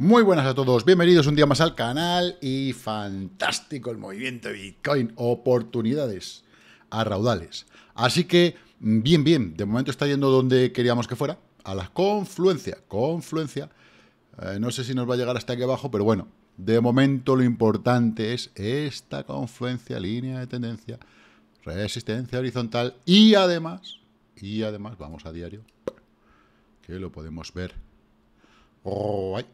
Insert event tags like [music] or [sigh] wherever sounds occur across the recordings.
Muy buenas a todos, bienvenidos un día más al canal y fantástico el movimiento de Bitcoin, oportunidades a raudales. Así que, bien, bien, de momento está yendo donde queríamos que fuera, a la confluencia, confluencia. Eh, no sé si nos va a llegar hasta aquí abajo, pero bueno, de momento lo importante es esta confluencia, línea de tendencia, resistencia horizontal y además, y además, vamos a diario, que lo podemos ver. Oh, ay.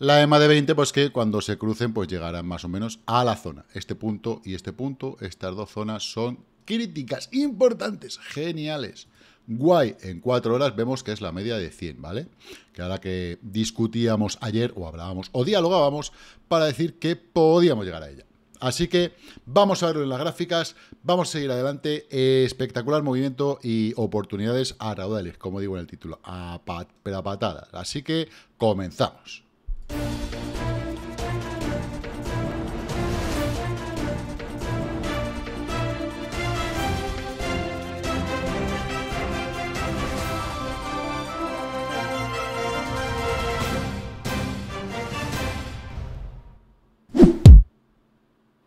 La EMA de 20, pues que cuando se crucen, pues llegarán más o menos a la zona. Este punto y este punto, estas dos zonas son críticas, importantes, geniales. Guay, en cuatro horas vemos que es la media de 100, ¿vale? Que ahora que discutíamos ayer, o hablábamos, o dialogábamos, para decir que podíamos llegar a ella. Así que vamos a verlo en las gráficas, vamos a seguir adelante, espectacular movimiento y oportunidades a raudales, como digo en el título, a a patadas. Así que comenzamos.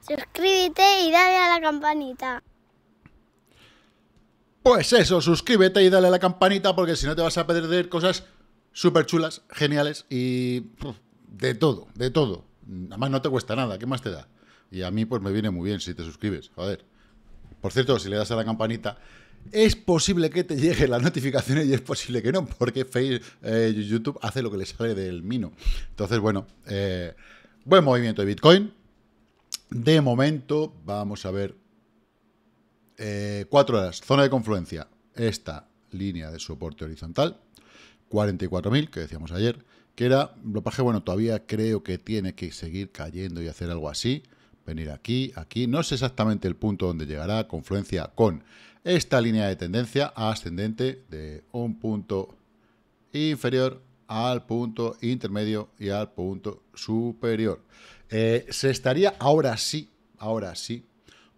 Suscríbete y dale a la campanita. Pues eso, suscríbete y dale a la campanita porque si no te vas a perder cosas súper chulas, geniales y de todo, de todo. más no te cuesta nada, ¿qué más te da? Y a mí pues me viene muy bien si te suscribes, joder. Por cierto, si le das a la campanita, es posible que te lleguen las notificaciones y es posible que no, porque Facebook, ...y eh, YouTube hace lo que le sale del mino. Entonces, bueno, eh, buen movimiento de Bitcoin, de momento, vamos a ver. Eh, cuatro horas, zona de confluencia. Esta línea de soporte horizontal, 44.000, que decíamos ayer, que era, un bueno, todavía creo que tiene que seguir cayendo y hacer algo así. Venir aquí, aquí, no sé exactamente el punto donde llegará, confluencia con esta línea de tendencia ascendente de un punto inferior al punto intermedio y al punto superior. Eh, se estaría ahora sí, ahora sí,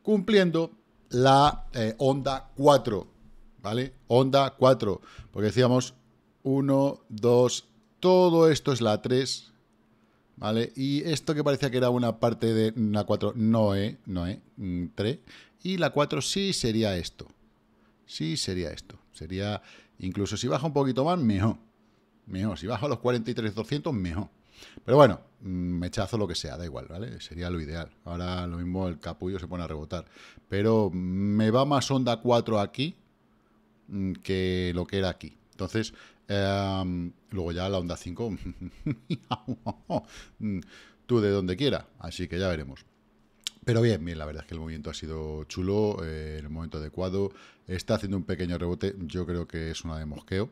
cumpliendo la eh, onda 4, ¿vale? Onda 4, porque decíamos 1, 2, todo esto es la 3, ¿vale? Y esto que parecía que era una parte de la 4, no, ¿eh? No, ¿eh? 3. Mm, y la 4 sí sería esto. Sí sería esto. Sería, incluso si baja un poquito más, mejor. Mejor. Si baja a los 43.200, mejor. Pero bueno, Mm, me echazo lo que sea, da igual, ¿vale? Sería lo ideal. Ahora lo mismo el capullo se pone a rebotar. Pero me va más onda 4 aquí mm, que lo que era aquí. Entonces, em, luego ya la onda 5, [laughs] mm, tú de donde quiera, así que ya veremos. Pero bien, bien, la verdad es que el movimiento ha sido chulo, en eh, el momento adecuado. Está haciendo un pequeño rebote, yo creo que es una de mosqueo.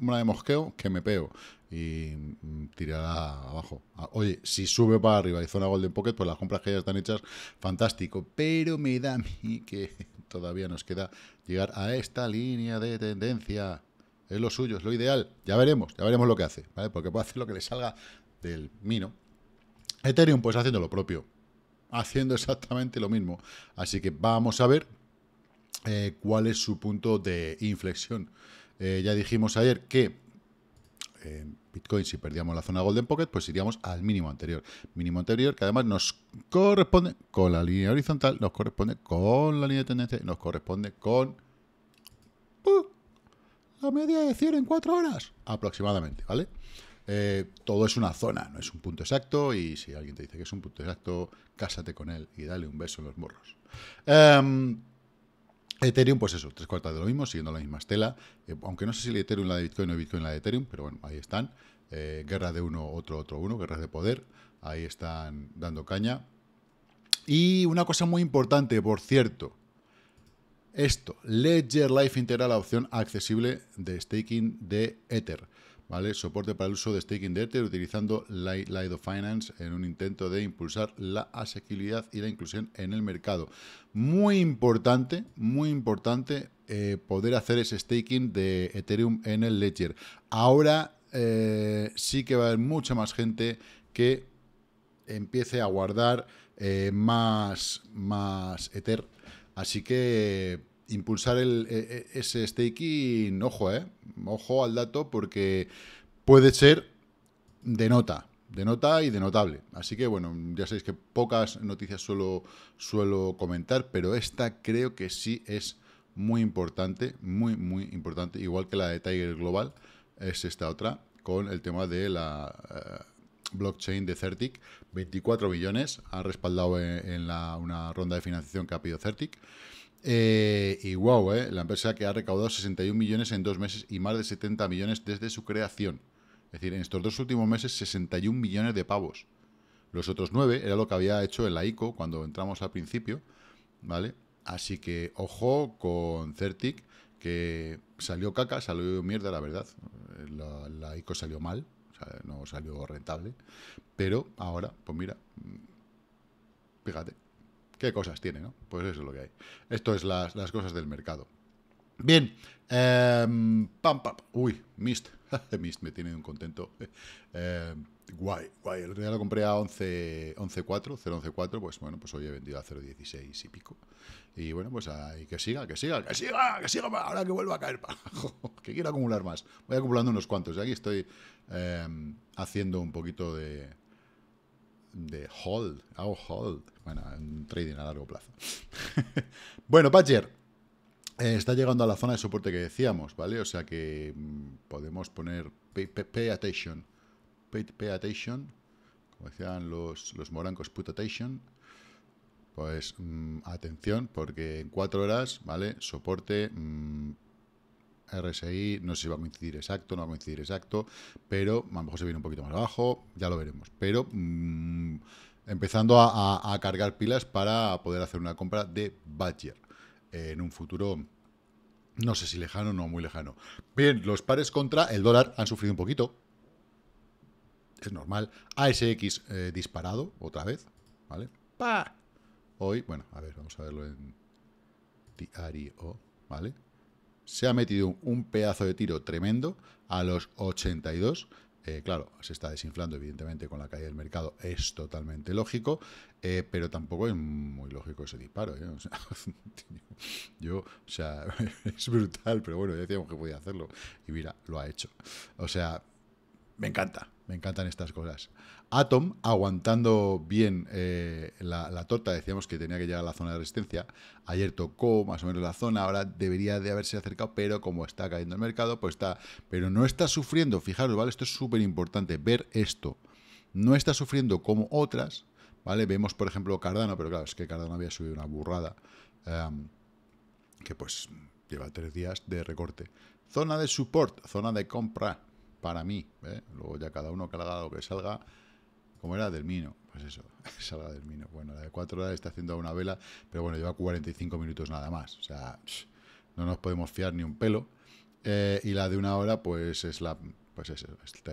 Una de mosqueo que me peo y mm, tirará abajo. Ah, oye, si sube para arriba y zona Golden Pocket, pues las compras que ya están hechas, fantástico. Pero me da a mí [laughs] que todavía nos queda llegar a esta línea de tendencia. Es lo suyo, es lo ideal. Ya veremos, ya veremos lo que hace, Porque puede hacer lo que le salga del mino. Ethereum, pues haciendo lo propio. Haciendo exactamente lo mismo. Así que vamos a ver eh, cuál es su punto de inflexión. Eh, ya dijimos ayer que en Bitcoin, si perdíamos la zona Golden Pocket, pues iríamos al mínimo anterior. Mínimo anterior que además nos corresponde con la línea horizontal, nos corresponde con la línea de tendencia, nos corresponde con la media de cierre en 4 horas aproximadamente, ¿vale? Eh, todo es una zona, no es un punto exacto y si alguien te dice que es un punto exacto, cásate con él y dale un beso en los morros. Em, Ethereum, pues eso, tres cuartas de lo mismo, siguiendo la misma estela. Eh, aunque no sé si la Ethereum la de Bitcoin o Bitcoin la de Ethereum, pero bueno, ahí están. Eh, guerra de uno, otro, otro, uno, guerras de poder. Ahí están dando caña. Y una cosa muy importante, por cierto. Esto, Ledger Life integra la opción accesible de staking de Ether. Soporte para el uso de staking de Ether utilizando Lido Finance en un intento de impulsar la asequibilidad y la inclusión en el mercado. Muy importante, muy importante eh, poder hacer ese staking de Ethereum en el Ledger. Ahora eh, sí que va a haber mucha más gente que empiece a guardar eh, más, más Ether. Así que impulsar el, e, e, ese staking, ojo, eh, ojo al dato porque puede ser de nota, de nota y de notable. Así que bueno, ya sabéis que pocas noticias suelo, suelo comentar, pero esta creo que sí es muy importante, muy, muy importante, igual que la de Tiger Global, es esta otra, con el tema de la eh, blockchain de Certic, 24 billones, ha respaldado en, una ronda de financiación que ha pedido Certic. Eh, y wow, eh, la empresa que ha recaudado 61 millones en dos meses y más de 70 millones desde su creación. Es decir, en estos dos últimos meses, 61 millones de pavos. Los otros nueve era lo que había hecho en la ICO cuando entramos al principio, ¿vale? Así que ojo con Certic, que salió caca, salió mierda, la verdad. La, ICO salió mal, no salió rentable. Pero ahora, pues mira, fíjate. ¿Qué cosas tiene, no? Pues eso es lo que hay. Esto es las, cosas del mercado. Bien. Em, pam, pam. Uy, Mist. [laughs] Mist me tiene un contento. [laughs] Em, guay, guay. El día lo compré a 11.4, 0.11.4. Pues bueno, pues hoy he vendido a 0.16 y pico. Y bueno, pues ahí que siga, que siga, que siga, que siga. Ahora que vuelva a caer [laughs] Que quiero acumular más. Voy acumulando unos cuantos. Y aquí estoy em, haciendo un poquito de... De hold. Hago hold bueno, en trading a largo plazo. [laughs] bueno, Badger, eh, está llegando a la zona de soporte que decíamos, ¿vale? O sea que mm, podemos poner pay, attention, pay, attention, como decían los, los morancos, put attention. Pues mm, atención, porque en cuatro horas, ¿vale? Soporte, mm, RSI, no sé si va a coincidir exacto, no va a coincidir exacto, pero a lo mejor se viene un poquito más abajo, ya lo veremos. Pero empezando a, cargar pilas para poder hacer una compra de Badger en un futuro, no sé si lejano o no muy lejano. Bien, los pares contra el dólar han sufrido un poquito. Es normal. ASX eh, disparado otra vez. ¿Vale? Hoy, bueno, a ver, vamos a verlo en diario. ¿Vale? Se ha metido un pedazo de tiro tremendo a los 82. Eh, claro, se está desinflando, evidentemente, con la caída del mercado, es totalmente lógico, eh, pero tampoco es muy lógico ese disparo. ¿eh? [laughs] [laughs] yo, o sea, [laughs] es brutal, pero bueno, decíamos que podía hacerlo y mira, lo ha hecho. O sea, me encanta, me encantan estas cosas. Atom, aguantando bien eh, la, torta, decíamos que tenía que llegar a la zona de resistencia. Ayer tocó más o menos la zona, ahora debería de haberse acercado, pero como está cayendo el mercado, pues está. Pero no está sufriendo, fijaros, ¿vale? Esto es súper importante, ver esto. No está sufriendo como otras, ¿vale? Vemos, por ejemplo, Cardano, pero claro, es que Cardano había subido una burrada. Em, que pues lleva tres días de recorte. Zona de support, zona de compra para mí. ¿eh? Luego ya cada uno que haga lo que salga. Como era del Mino, pues eso, [laughs] salga del Mino. Bueno, la de 4 horas está haciendo una vela, pero bueno, lleva 45 minutos nada más. O sea, no nos podemos fiar ni un pelo. Eh, y la de una hora, pues es la pues es,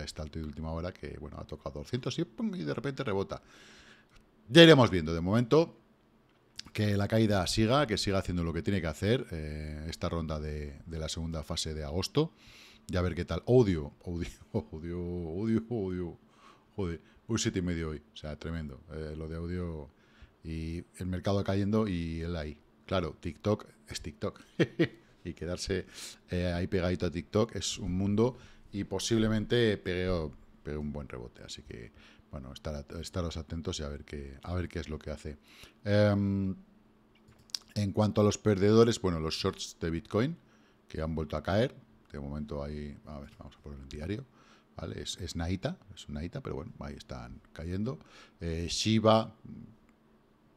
esta, y última hora que, bueno, ha tocado 200 y, de repente rebota. Ya iremos viendo. De momento, que la caída siga, que siga haciendo lo que tiene que hacer eh, esta ronda de, de la segunda fase de agosto. Ya a ver qué tal. Odio, odio, [laughs] odio, odio, odio. Joder, un sitio y medio hoy. O sea, tremendo. Eh, lo de audio y el mercado cayendo y él ahí. Claro, TikTok es TikTok. [laughs] y quedarse eh, ahí pegadito a TikTok es un mundo y posiblemente pegue, un buen rebote. Así que, bueno, estar, estaros atentos y a ver qué, a ver qué es lo que hace. Em, en cuanto a los perdedores, bueno, los shorts de Bitcoin, que han vuelto a caer, de momento ahí, a ver, vamos a poner el diario, ¿vale? Es, es Naita, es Naita, pero bueno, ahí están cayendo. Eh, Shiba,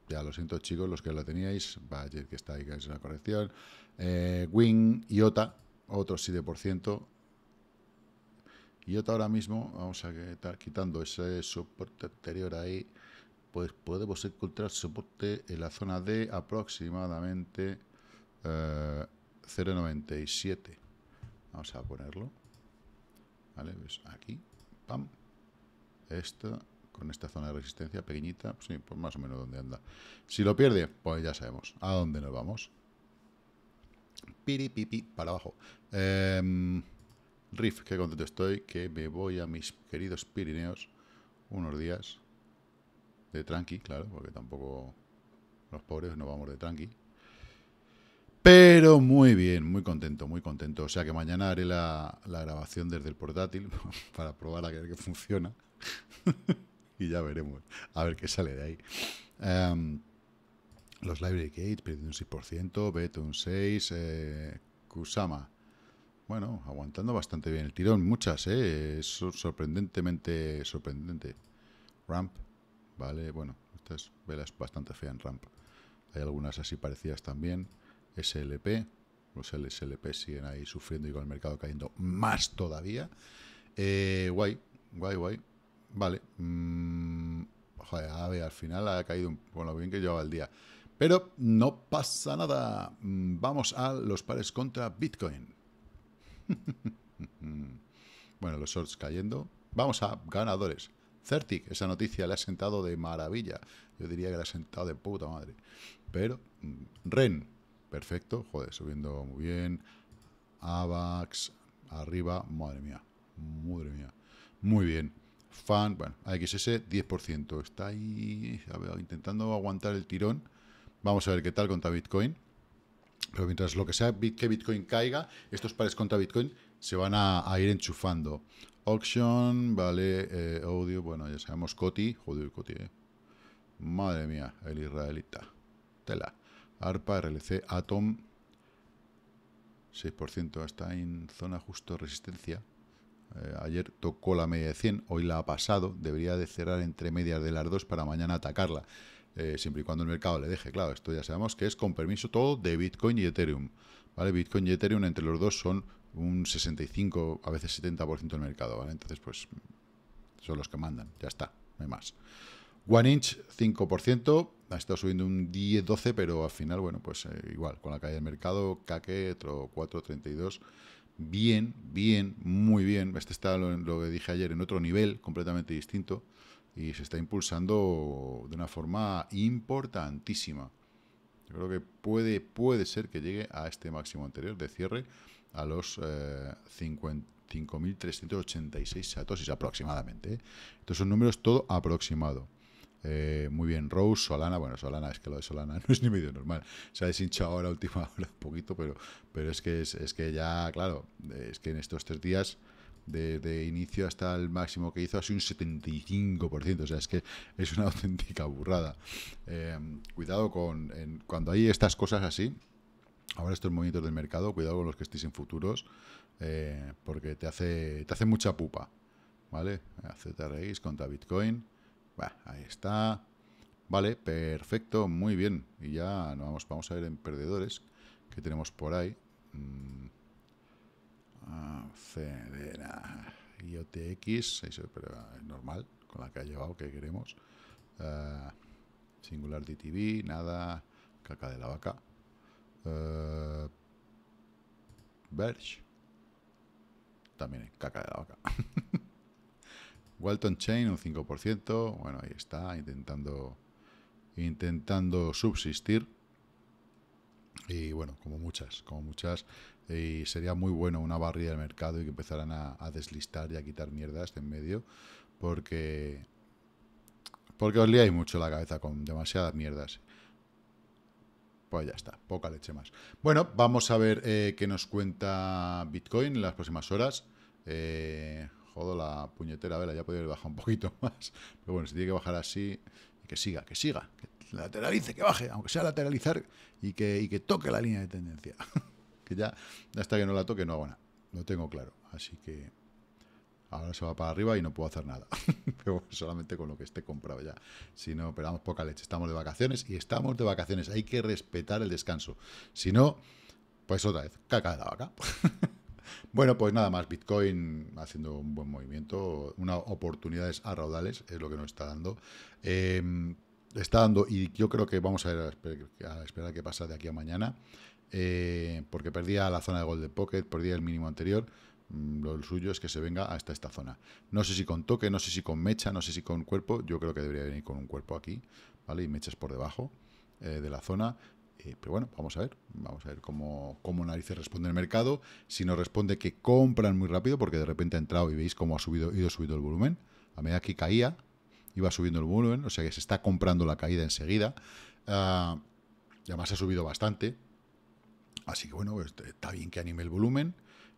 ya lo siento chicos, los que lo teníais, decir que está ahí, que es una corrección. Eh, Wing, IOTA, otro 7%. IOTA ahora mismo, vamos a estar quitando ese soporte anterior ahí, pues podemos encontrar soporte en la zona de aproximadamente eh, 0,97. Vamos a ponerlo. ¿Vale? aquí. Pam. Esto con esta zona de resistencia pequeñita. sí, pues más o menos donde anda. Si lo pierde, pues ya sabemos a dónde nos vamos. ¡Piri-pipi! para abajo. Em, riff, qué contento estoy que me voy a mis queridos Pirineos unos días de tranqui, claro, porque tampoco los pobres no vamos de tranqui. Pero muy bien, muy contento, muy contento. O sea que mañana haré la, grabación desde el portátil [laughs] para probar a ver que funciona. [laughs] y ya veremos, a ver qué sale de ahí. Em, los Library Gates, un 6%, Beto un 6%, eh, Kusama. Bueno, aguantando bastante bien el tirón. Muchas, ¿eh? sorprendentemente sorprendente. Ramp, vale, bueno, estas velas bastante feas en Ramp. Hay algunas así parecidas también. SLP. Los SLP siguen ahí sufriendo y con el mercado cayendo más todavía. Eh, guay, guay, guay. Vale. Mm, a ver, al final ha caído un, poco bien que llevaba el día. Pero no pasa nada. Mm, vamos a los pares contra Bitcoin. [laughs] bueno, los shorts cayendo. Vamos a ganadores. Certic, esa noticia le ha sentado de maravilla. Yo diría que le ha sentado de puta madre. Pero, mm, Ren, Perfecto, joder, subiendo muy bien. AVAX, arriba, madre mía, madre mía. Muy bien. Fan, bueno, AXS 10%. Está ahí intentando aguantar el tirón. Vamos a ver qué tal contra Bitcoin. Pero mientras lo que sea que Bitcoin caiga, estos pares contra Bitcoin se van a, ir enchufando. Auction, vale, eh, audio, bueno, ya sabemos, Coti. Joder, Coti, eh. Madre mía, el israelita. Tela. ARPA, RLC, Atom, 6%, está en zona justo resistencia. Eh, ayer tocó la media de 100, hoy la ha pasado, debería de cerrar entre medias de las dos para mañana atacarla, eh, siempre y cuando el mercado le deje, claro, esto ya sabemos que es con permiso todo de Bitcoin y Ethereum, ¿vale? Bitcoin y Ethereum entre los dos son un 65, a veces 70% del mercado, ¿vale? Entonces, pues, son los que mandan, ya está, no hay más. One Inch, 5%, ha estado subiendo un 10-12, pero al final, bueno, pues eh, igual, con la caída del mercado, caque, otro 4-32, bien, bien, muy bien. Este está, lo, que dije ayer, en otro nivel completamente distinto y se está impulsando de una forma importantísima. Yo creo que puede, puede ser que llegue a este máximo anterior de cierre a los 5.386 eh, satosis aproximadamente. Entonces ¿eh? son números todo aproximado. Eh, muy bien, Rose, Solana, bueno, Solana, es que lo de Solana [laughs] no es ni medio normal. Se ha deshinchado ahora, última hora, un poquito, pero, pero es, que, es, que ya, claro, es que en estos tres días, desde inicio hasta el máximo que hizo, ha sido un 75%, o sea, es que es una [laughs] auténtica burrada. Eh, cuidado con, cuando hay estas cosas así, ahora estos movimientos del mercado, cuidado con los que estéis en futuros, eh, porque te hace, te hace mucha pupa, ¿vale? ZRX contra Bitcoin ahí está. Vale, perfecto, muy bien. Y ya vamos, vamos a ver en perdedores que tenemos por ahí. cedera IOTX, Es normal, con la que ha llevado, que queremos. Eh, singular DTV, nada. Caca de la vaca. Eh, Verge. También caca de la vaca. [laughs] Walton Chain un 5%, bueno, ahí está, intentando, intentando subsistir. Y bueno, como muchas, como muchas. Y sería muy bueno una barrida del mercado y que empezaran a, deslistar y a quitar mierdas de en medio, porque, porque os liáis mucho la cabeza con demasiadas mierdas. Pues ya está, poca leche más. Bueno, vamos a ver eh, qué nos cuenta Bitcoin en las próximas horas. Eh, jodo la puñetera vela, ya podría haber bajado un poquito [laughs] más. Pero bueno, si tiene que bajar así, que siga, que siga, que lateralice, que baje, aunque sea lateralizar y que, toque la línea de tendencia. [laughs] que ya, hasta que no la toque, no hago nada. no tengo claro. Así que ahora se va para arriba y no puedo hacer nada. [laughs] pero solamente con lo que esté comprado ya. Si no, pero poca leche. Estamos de vacaciones y estamos de vacaciones. Hay que respetar el descanso. Si no, pues otra vez, caca de la vaca. Bueno, pues nada más, Bitcoin haciendo un buen movimiento, unas oportunidades a raudales es lo que nos está dando. Em, está dando, y yo creo que vamos a, esperar a, esperar que pasa de aquí a mañana, eh, porque perdía la zona de Golden Pocket, perdía el mínimo anterior, mm, lo suyo es que se venga hasta esta zona. No sé si con toque, no sé si con mecha, no sé si con cuerpo. Yo creo que debería venir con un cuerpo aquí, ¿vale? Y mechas por debajo eh, de la zona. Eh, pero bueno, vamos a ver, vamos a ver cómo, cómo narices responde el mercado, si nos responde que compran muy rápido, porque de repente ha entrado y veis cómo ha subido, ido subido el volumen, a medida que caía, iba subiendo el volumen, o sea que se está comprando la caída enseguida, ah, y además ha subido bastante, así que bueno, pues, está bien que anime el volumen,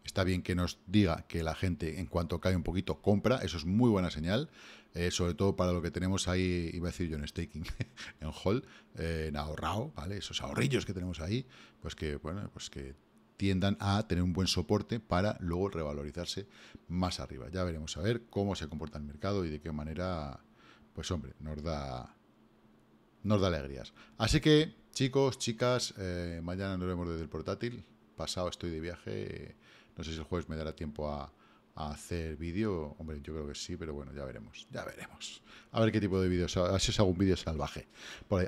Está bien que nos diga que la gente, en cuanto cae un poquito, compra. Eso es muy buena señal. Eh, sobre todo para lo que tenemos ahí, iba a decir yo en staking, [laughs] en hold, eh, en ahorrado, ¿vale? Esos ahorrillos que tenemos ahí, pues que, bueno, pues que tiendan a tener un buen soporte para luego revalorizarse más arriba. Ya veremos a ver cómo se comporta el mercado y de qué manera, pues hombre, nos da, nos da alegrías. Así que, chicos, chicas, eh, mañana nos vemos desde el portátil. Pasado estoy de viaje no sé si el jueves me dará tiempo a, hacer vídeo. Hombre, yo creo que sí, pero bueno, ya veremos. Ya veremos. A ver qué tipo de vídeos. A ver si os hago un vídeo salvaje.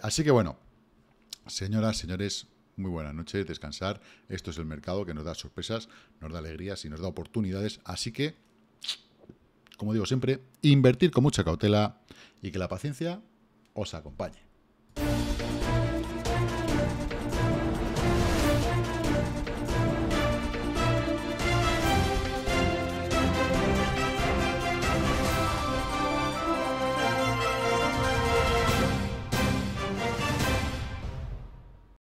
Así que bueno, señoras, señores, muy buenas noches, descansar. Esto es el mercado que nos da sorpresas, nos da alegrías y nos da oportunidades. Así que, como digo siempre, invertir con mucha cautela y que la paciencia os acompañe.